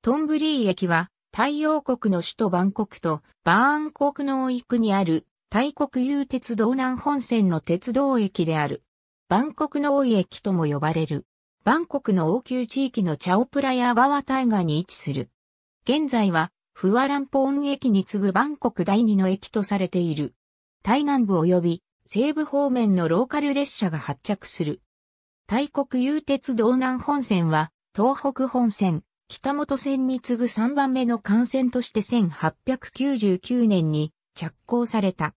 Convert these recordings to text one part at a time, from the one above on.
トンブリー駅は、太陽国の首都バンコクとバーンコクの区にある大国有鉄道南本線の鉄道駅である。バンコクの王駅とも呼ばれる。バンコクの王宮地域のチャオプラヤ川大河に位置する。現在は、フワランポーン駅に次ぐバンコク第二の駅とされている。タイ南部及び西部方面のローカル列車が発着する。大国有鉄道南本線は、東北本線、北本線に次ぐ3番目の幹線として1899年に着工された。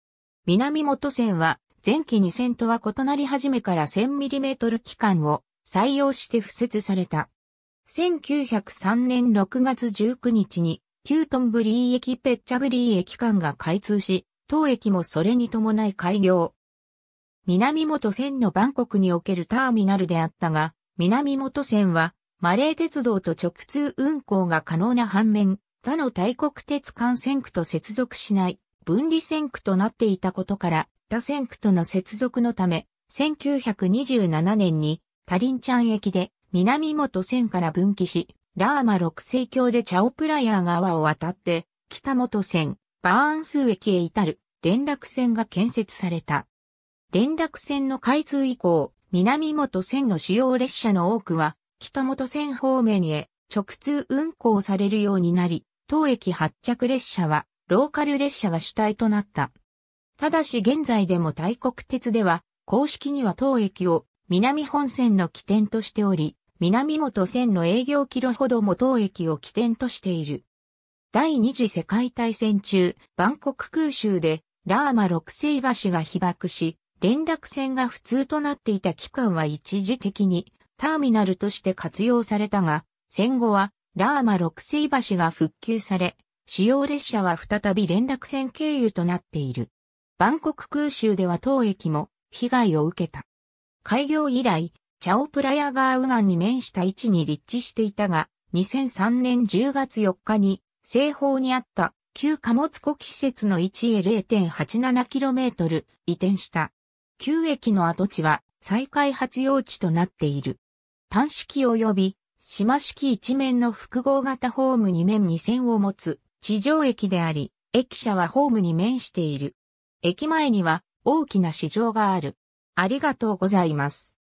南本線は前期2線とは異なり始めから 1000mm 機関を採用して付設された。1903年6月19日に旧トンブリー駅ペッチャブリー駅間が開通し、当駅もそれに伴い開業。南本線のバンコクにおけるターミナルであったが、南本線はマレー鉄道と直通運行が可能な反面、他の大国鉄幹線区と接続しない分離線区となっていたことから、他線区との接続のため、1927年にタリンチャン駅で南本線から分岐し、ラーマ六世橋でチャオプラヤー川を渡って、北本線、バーンス駅へ至る連絡線が建設された。連絡線の開通以降、南本線の主要列車の多くは北本線方面へ直通運行されるようになり、当駅発着列車はローカル列車が主体となった。ただし現在でも大国鉄では公式には当駅を南本線の起点としており、南本線の営業キロほども当駅を起点としている。第二次世界大戦中、万国空襲でラーマ六世橋が被爆し、連絡線が不通となっていた期間は一時的にターミナルとして活用されたが、戦後はラーマ六水橋が復旧され、主要列車は再び連絡船経由となっている。バンコク空襲では当駅も被害を受けた。開業以来、チャオプラヤガーウガンに面した位置に立地していたが、2003年10月4日に西方にあった旧貨物庫施設の位置へ 0.87km 移転した。旧駅の跡地は再開発用地となっている。単式及び島式一面の複合型ホーム二面二線を持つ地上駅であり、駅舎はホームに面している。駅前には大きな市場がある。ありがとうございます。